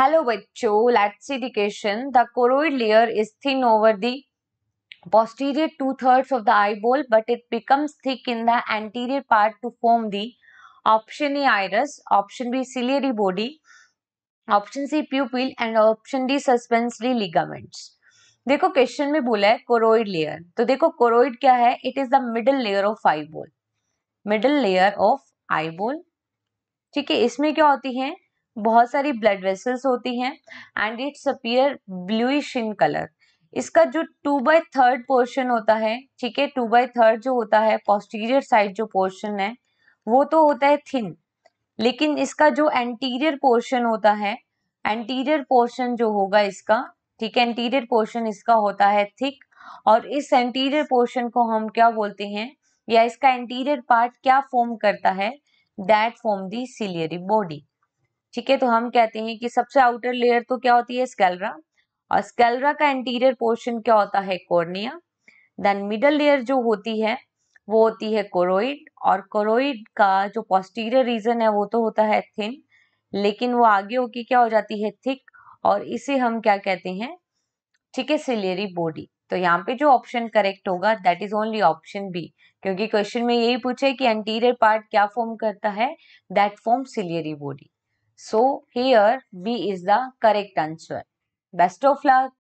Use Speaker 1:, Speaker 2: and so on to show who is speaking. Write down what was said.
Speaker 1: Hello बच्चो let's indication the choroid layer is thin over the posterior two thirds of the eyeball but it becomes thick in the anterior part to form the option A iris option B ciliary body option C pupil and option D suspensory ligaments देखो question में बोला है choroid layer तो देखो choroid क्या है it is the middle layer of eyeball middle layer of आई बोल ठीक है इसमें क्या होती है बहुत सारी ब्लड वेसल्स होती हैं and it's appear bluish in colour इसका जो टू बाई थर्ड पोर्शन होता है ठीक है टू बाई थर्ड जो होता है पोस्टीरियर साइड जो पोर्शन है वो तो होता है थिन लेकिन इसका जो एंटीरियर पोर्शन होता है एंटीरियर पोर्शन जो होगा इसका ठीक है एंटीरियर पोर्शन इसका होता है थिक और इस एंटीरियर पोर्शन को हम क्या बोलते हैं या इसका एंटीरियर पार्ट क्या फॉर्म करता है that form the ciliary body ठीक है तो हम कहते हैं कि सबसे आउटर लेयर तो क्या होती है स्केलरा और स्केलरा का इंटीरियर पोर्शन क्या होता है कोर्निया देन मिडल लेयर जो होती है वो होती है कोरोइड और कोरोइड का जो पोस्टीरियर रीजन है वो तो होता है थिन लेकिन वो आगे होके क्या हो जाती है थिक और इसे हम क्या कहते हैं ठीक है सिलेरी बॉडी तो यहाँ पे जो ऑप्शन करेक्ट होगा that is only option B क्योंकि क्वेश्चन में यही पूछे कि एंटीरियर पार्ट क्या फॉर्म करता है that form ciliary body So here B is the correct answer. Best of luck.